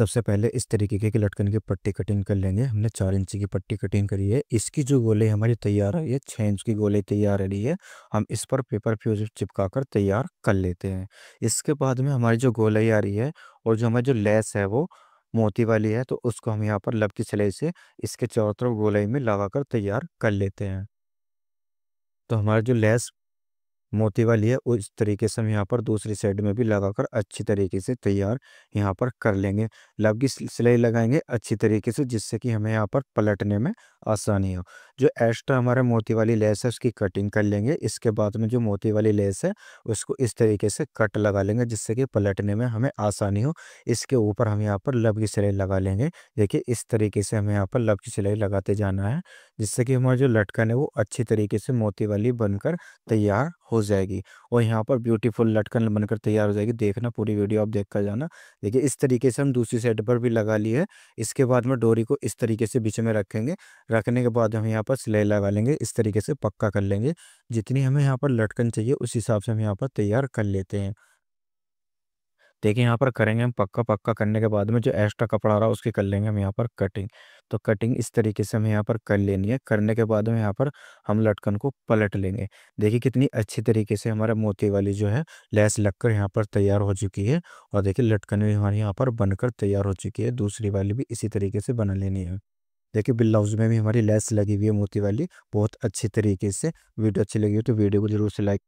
सबसे पहले इस तरीके के लटकन की पट्टी कटिंग कर लेंगे हमने चार इंच की पट्टी कटिंग करी है इसकी जो गोले हमारी तैयार है ये छः इंच की गोले तैयार रही है हम इस पर पेपर फ्यूज चिपका कर तैयार कर लेते हैं इसके बाद में हमारी जो गोलाई आ रही है और जो हमारी जो लेस है वो मोती वाली है तो उसको हम यहाँ पर लब की सिलाई से इसके चौथ तरफ गोलाई में लगा कर तैयार कर लेते हैं तो हमारा जो लेस मोती वाली है उस तरीके से हम यहाँ पर दूसरी साइड में भी लगाकर अच्छी तरीके से तैयार यहाँ पर कर लेंगे लब की सिलाई लगाएंगे अच्छी तरीके से जिससे कि हमें यहाँ पर पलटने में आसानी हो जो एक्स्ट्रा हमारे मोती वाली लेस है उसकी कटिंग कर लेंगे इसके बाद में जो मोती वाली लेस है उसको इस तरीके से कट लगा लेंगे जिससे कि पलटने में हमें आसानी हो इसके ऊपर हम यहाँ पर लब की सिलाई लगा लेंगे देखिए इस तरीके से हमें यहाँ पर लब की सिलाई लगाते जाना है जिससे कि हमारा जो लटकन है वो अच्छी तरीके से मोती वाली बनकर तैयार हो जाएगी और यहाँ पर ब्यूटीफुल लटकन बनकर तैयार हो जाएगी देखना पूरी वीडियो आप देख कर जाना देखिए इस तरीके से हम दूसरी साइड पर भी लगा ली है इसके बाद में डोरी को इस तरीके से बीच में रखेंगे रखने के बाद हम यहाँ पर सिलाई लगा लेंगे इस तरीके से पक्का कर लेंगे जितनी हमें यहाँ पर लटकन चाहिए उस हिसाब से हम यहाँ पर तैयार कर लेते हैं देखिए यहाँ पर करेंगे हम पक्का पक्का करने के बाद में जो एक्स्ट्रा कपड़ा रहा उसकी कर लेंगे हम यहाँ पर कटिंग तो कटिंग इस तरीके से हमें यहाँ पर कर लेनी है करने के बाद में यहाँ पर हम लटकन को पलट लेंगे देखिए कितनी अच्छी तरीके से हमारे मोती वाली जो है लेस लगकर यहाँ पर तैयार हो चुकी है और देखिए लटकन भी हमारी यहाँ पर बनकर तैयार हो चुकी है दूसरी वाली भी इसी तरीके से बना लेनी है देखिए ब्लाउज में भी हमारी लेस लगी हुई है मोती वाली बहुत अच्छी तरीके से वीडियो अच्छी लगी हो तो वीडियो को जरूर से लाइक